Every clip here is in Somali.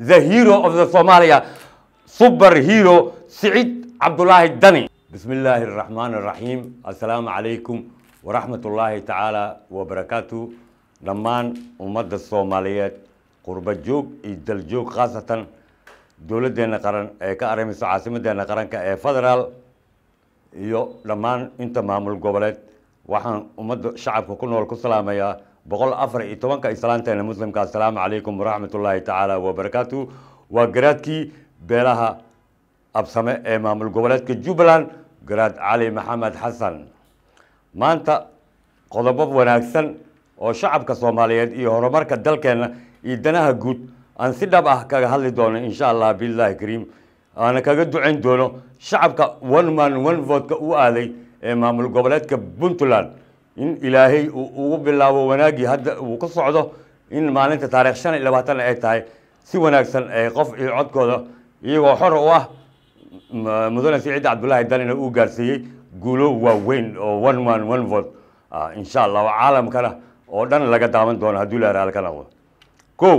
the hero of the Somalia, superhero Said Abdullahi Dani. بسم الله الرحمن الرحيم السلام عليكم ورحمة الله تعالى وبركاته دمان أمد الصوماليات قرب الجوج إجدل الجوج خاصة دولة دينا قرن كأرمس عاصمة دينا قرن كفدرال يو دمان انت مامل قبلت وحن أمد شعبك كل نور كسلامة boqol afar iyo tobanka islaanteena muslimka assalaamu calaykum waraxmatullaahi ullaahi tacaala wabarakaatu waa garaadkii beelaha absame ee maamul goboleedka jubbaland garaad cali maxamed xasan maanta qodobo wanaagsan oo shacabka soomaaliyeed iyo horumarka dalkeenna iyo danaha guud aan si dhab ah kaga hadli doono insha allah billahi kariim aana kaga ducayn doono shacabka one man one voodka u aaday ee maamul goboleedka puntland in ilaahay ugu bilaabo wanaaggii hadda uu ku socdo in maalinta taarikh shan iyo labaatan ay tahay si wanaagsan ay eh, qof iyo codkooda iyagoo xor u ah mudane siciidda cabdullaahi dalina uu gaarsiiyey guulo waaweyn oo one one one volt ah, insha allah caalamkana oo dhan laga daaban doono hadduu la raali ka noqdo kow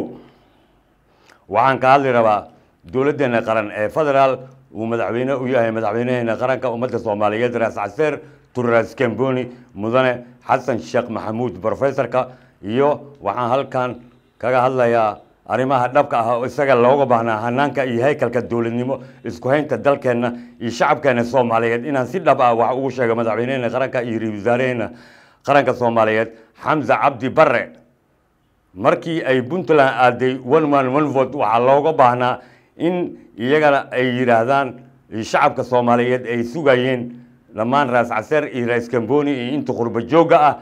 waxaan ka hadli rabaa dowladdeena qaran ee federaal uu madaxweyne u yahay madaxweyneheena qaranka ummadda soomaaliyeed raas caseer turaas kamboni mudane xasan sheekh maxamuud brofesorka iyo waxaan halkan kaga hadlayaa arrimaha dhabka ah oo isaga looga baahnaa hanaanka iyo heykalka dowladnimo isku haynta dalkeenna iyo shacabkeena soomaaliyeed inaan si dhab ah wax ugu sheego madaxweyneheena qaranka iyo ra-iisul wasaareheena qaranka soomaaliyeed xamse cabdi barre markii ay puntland aaday one man one vote waxaa looga baahnaa in iyagana ay yidhaahdaan shacabka soomaaliyeed ay sugayeen dhammaan raas caseer iyo rais kamboni iyo inta qurbo joogga ah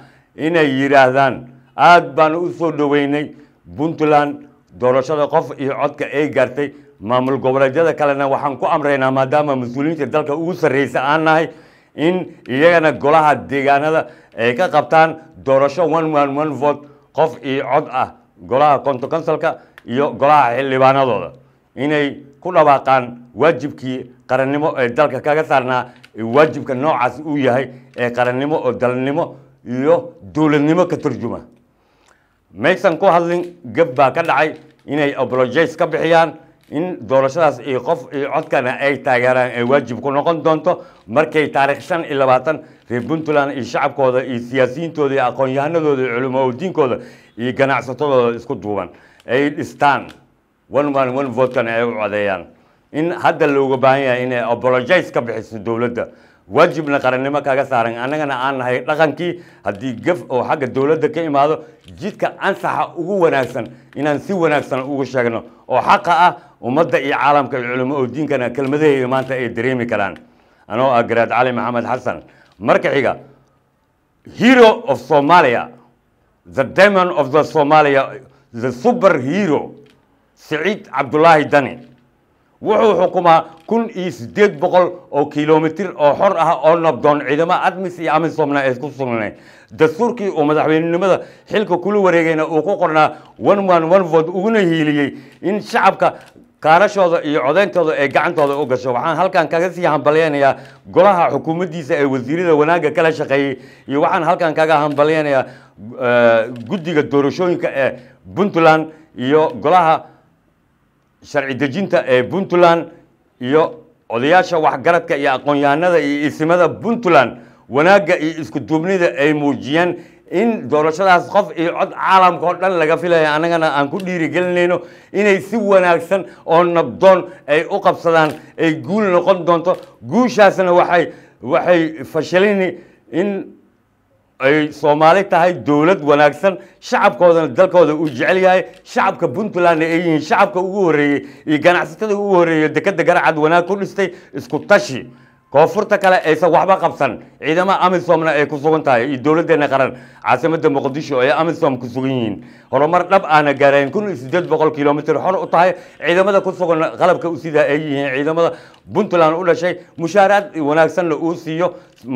inay yidhaahdaan aad baan u soo dhoweynay puntland doorashada qof iyo codka ay gaartay maamul goboleedyada kalena waxaan ku amraynaa maadaama mas-uuliyiinta dalka ugu sarreysa aan nahay in iyagana golaha deegaanada ay ka qabtaan doorasho one one one vote qof iyo cod ah golaha konto consalka iyo golaha xildhibaanadooda inay ku dhawaaqaan waajibkii qarannimo ee dalka kaga saarnaa waajibka noocaas uu yahay ee qarannimo oo dalnimo iyo dowladnimo ka turjuma maysan ku hadlin geb baa ka dhacay inay apologies ka bixiyaan in doorashadaas iyo qof iyo codkana ay taageeraan ee waajib ku noqon doonto markay taarikh shan iyo labaatan reer puntland iyo shacabkooda iyo siyaasiyiintooda iyo aqoon-yahanadooda iyo culimo diinkooda iyo ganacsatadooda isku duuban ay dhistaan one man one votan ay u codeeyaan in hadda looga baahan yahay inay apologize ka bixiso dowladda waajibna qarannimo kaga saaran annagana aan nahay dhaqankii haddii gaf oo xagga dowladda ka imaado jidka ansaxa ugu wanaagsan inaan si wanaagsan ugu sheegno oo xaqa ah ummadda iyo caalamka iyo culimo oo diinkana kelmadaheyda maanta ay dareemi karaan anoo ah garaad cali maxamed xasan marka xiga hero of somalia the demon of the somalia the super hero siciid cabdulaahi dani wuxuu xukumaa kun iyo sideed boqol oo kilomitir oo xor ah oo nabdoon ciidamo admis iyo amisomna aysku sugnayn dastuurkii uu madaxweynenimada xilka kula wareegayna uu ku qornaa one one one vote uguna hiiliyey in shacabka kaarashooda iyo codeyntooda ay gacantooda u gasho waxaan halkan kaga sii hambalyaynayaa golaha xukuumaddiisa ee wasiirada wanaagga kala shaqeeyey iyo waxaan halkan kaga hambalyaynayaa eh, guddiga doorashooyinka ee puntland iyo golaha sharci dejinta ee puntland iyo odayaasha waxgaradka iyo aqoon-yahanada iyo isimada puntland wanaagga iyo isku duubnida ay muujiyeen in doorashadaas qof iyo cod caalamka oo dhan laga filaya annagana aan ku dhiirigelinayno inay si wanaagsan oo nabdoon ay u qabsadaan ay guul noqon doonto guushaasna waxay waxay fashalini in ay soomaali tahay dowlad wanaagsan shacabkoodana dalkooda uu jecel yahay shacabka puntlandna ay yihiin shacabka ugu horreeyey iyo ganacsatada ugu horreeya dekeda garacad wanaag ku dhistay isku tashi koonfurta kale aysan waxba qabsan ciidama amisomna ay ku sugan tahay iyo dowladdeena qaran caasimada muqdisho ay amisom ku sugan yihiin horumar dhab aana gaarayn kun iyo sideed boqol kilomitr xor u tahay ciidamada ku sugan qalabka sidaa ay yihiin ciidamada puntland u dhashay mushaaraad wanaagsanna uu siiyo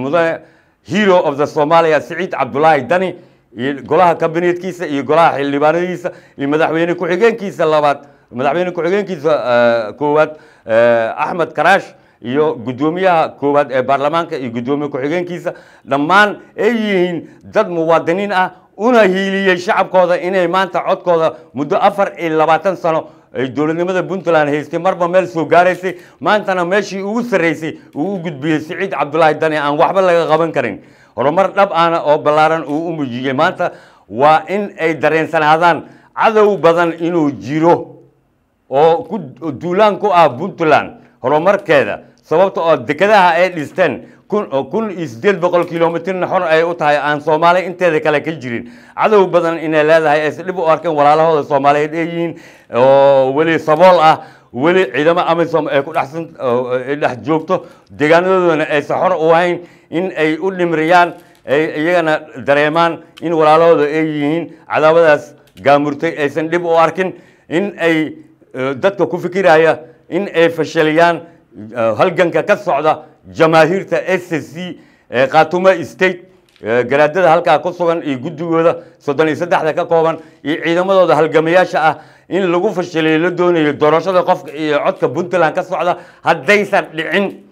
mudane hero of the somalia siciid cabdulaahi dani iyo golaha kabineedkiisa iyo golaha xildhibaanadiisa iyo madaxweyne ku-xigeenkiisa labaad madaxweyne ku-xigeenkiisa eh, koowaad eh, axmed karaash iyo guddoomiyaha koowaad ee baarlamaanka iyo guddoomiye ku-xigeenkiisa dhammaan ay yihiin dad muwaadiniin ah una hiiliyey shacabkooda inay maanta codkooda muddo afar iyo labaatan sano ay dowladnimada puntland haystay marba meel soo gaaraysay maantana meeshii ugu sarraysay uu u gudbiyey siciid cabdullaahi dani aan waxba laga qaban karin horumar dhab ahna oo ballaaran uu u mujiyey maanta waa in ay dareensanaadaan cadow badan inuu jiro oo ku duulaan ku ah puntland horumarkeeda sababta oo ah dekedaha ay dhisteen kun iyo siddeed boqol kilomitirna xor ay u tahay aan soomaaliya inteeda kale ka jirin cadow badan inay leedahay ayse dhib u arkan walaalahooda soomaaliyeed ee yihiin oo weli sabool ah weli ciidamo amisom ay ku dhexsan dhex joogto deegaanadoodana ayse xor u hayn in ay u dhimriyaan ay iyagana dareemaan in walaalahooda ay yihiin cadaawadaas gaamurtay aysan dhib u arkin in ay eh, dadka ku fikiraya in ay fashaliyaan eh, halganka ka socda jamaahiirta s c eh, khaatumo state eh, garaadada halkaa ku sugan iyo guddigooda soddon iyo saddexda ka kooban iyo ciidamadooda halgamayaasha ah in lagu fashilay la doonayo doorashada qofka iyo codka puntland ka socda haddaysan dhicin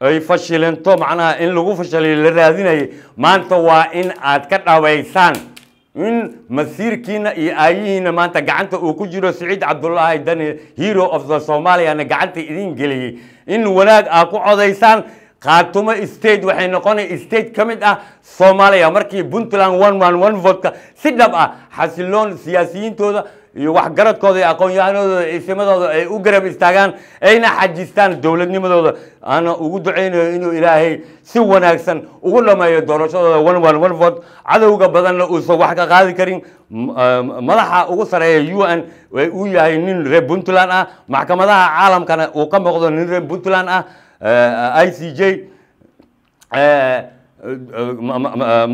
ay fashilinto macnaha in lagu fashilay la raadinayay maanta waa in aad ka dhawaysaan in masiirkiina iyo aayihiina maanta gacanta uu ku jiro saciid cabdulaahi dan hero of the somaliana gacanta idin geliyey in wanaag aa ku codaysaan kaatumo state waxay noqonay state ka mid ah soomaaliya markii puntland one one one votka si dhab ah xasiloon siyaasiyiintooda iyo waxgaradkooda iyo aqoonyahanadooda ciisimadooda ay u garab istaagaan ayna xajistaan dowladnimadooda aana ugu ducaynayo inuu ilaahay si wanaagsan ugu dhameeyo doorashadooda one one one vot cadowga badanna uusan wax ka qaadi karin madaxa ugu sareeya u n uu yahay nin reer puntland ah maxkamadaha caalamkana uu ka moqdo nin reer puntland ah i c j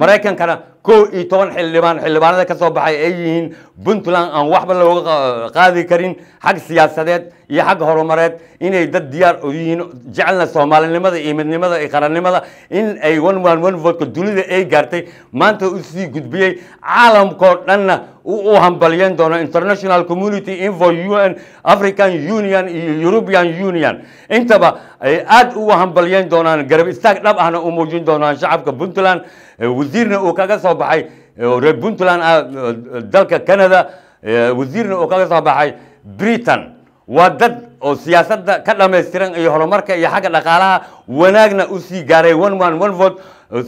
maraykankana kow iyo toban xildhibaan xildhibaanada ka soo baxay ay yihiin puntland aan waxba looga qaadi karin xag siyaasadeed iyo xag horumareed inay dad diyaar u yihiin jecelna soomaalinimada iyo midnimada iyo qarannimada in ay one one one votka dunida ay gaartay maanta u sii gudbiyey caalamkoo dhanna u hambalyan doono international community info un african union iyo european union intaba ay aada u hambalyan doonaan garab istaag dhab ahna u muujin doonaan shacabka puntland wasiirna uu kaga soo soo baxay reer puntland ah dalka canada wasiirna oo kaga soo baxay britain waa dad oo siyaasadda ka dhammaystiran iyo horumarka iyo xagga dhaqaalaha wanaagna usii gaaray vote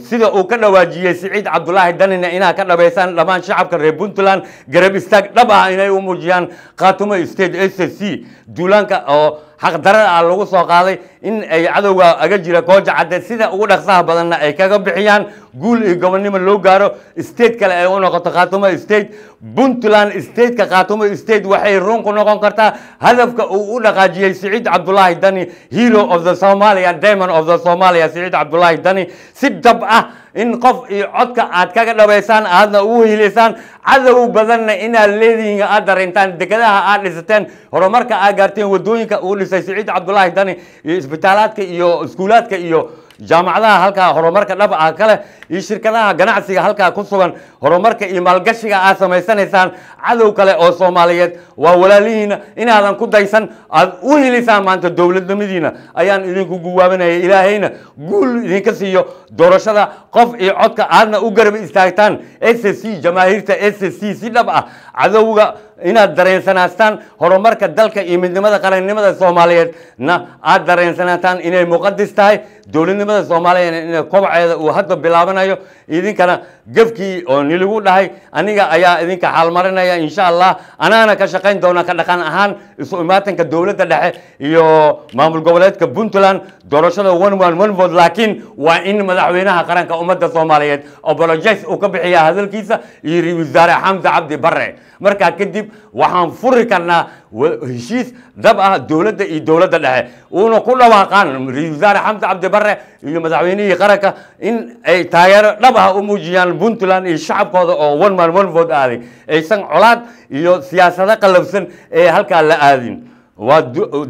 sida uu ka dhawaajiyey siciid cabdulaahi danina inaa ka dhabaysaan dhammaan shacabka reer puntland garab istaag dhab ah inay u muujiyaan khaatumo state s c duulaanka oo xaqdarada ah lagu soo qaaday in ay cadowga aga jira gooja caddeed sida ugu dhaqsaha badanna ay kaga bixiyaan guul iyo gobonnimo loo gaaro state kale ay u noqoto khaatumo state puntland stateka khaatumo state waxay runku noqon kartaa hadafka uu u dhaqaa haagaajiyey siciid cabdulaahi dani hero of the somalia demon of the somalia siciid cabdulaahi dani si dhab ah in qof iyo codka aad kaga dhabaysaan aadna ugu hiilisaan cadow badanna inaad leedihiin aad darintaan dekedaha aad dhisateen horumarka aad gaarteen wadooyinka uu dhisay siciid cabdulaahi dani iyo isbitaalaadka iyo iskuulaadka iyo jaamacadaha halkaa horumarka dhab ah kale iyo shirkadaha ganacsiga halkaa ku sugan horumarka iyo maalgashiga aad samaysanaysaan cadow kale oo soomaaliyeed waa walaalihiina inaadan ku daysan aad u helisaan maanta dowladnimadiina ayaan idinku guwaabanaya ilaahayna guul idinka siiyo doorashada qof iyo codka aadna u garab istaagtaan s c jamaahiirta s s c si dhab ah cadowga inaad dareensanaastaan horumarka dalka iyo midnimada qarannimada soomaaliyeed na aad dareensanaataan inay muqadis tahay dowladnimada soomaaliyeed ina kobceeda uu hadda bilaabanayo idinkana gefkii oo niligu dhahay aniga ayaa idinka xaalmarinaya insha allah anaana ka shaqayn doona ka dhaqan ahaan isu imaatanka dowladda dhexe iyo maamul goboleedka puntland doorashada one one one laakiin waa in madaxweynaha qaranka ummadda soomaaliyeed obolojes uu ka bixiya hadalkiisa iyo wasaare xamse cabdi bare markaa kadib kadib waxaan furi karnaa heshiis dhab ah dowladda iyo dowladda dhexe uuna ku dhawaaqaan ra-isul wasaare xamse cabdibare iyo madaxweynihii qaranka in ay taageero dhab ah u muujiyaan puntland iyo shacabkooda oo one man one vote aaday aysan colaad iyo siyaasado qallabsan ee halkaa la aadin waa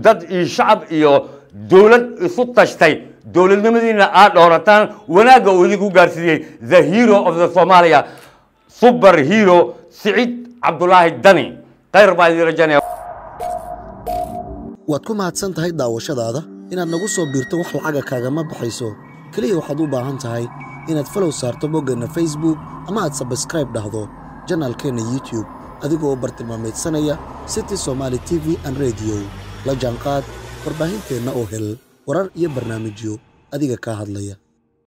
dad iyo shacab iyo dowlad isu tashtay dowladnimadiina aad dhoorataan wanaagga uu idinku gaarsiiyey the hero of the somalia super hero sicid cabdulaahi dani khayr baa idin rajanaya waad ku mahadsan tahay daawashadaada inaad nagu soo biirto wax lacaga kaagama baxayso keliya waxaad u baahan tahay inaad falow saarto boggeenna facebook ama aad sabskraib dhahdo janaalkeenna youtube adigoo u bartilmaamaydsanaya city somaali t v an rediyo la jaanqaad warbaahinteenna oo hel warar iyo barnaamijyo adiga kaa hadlaya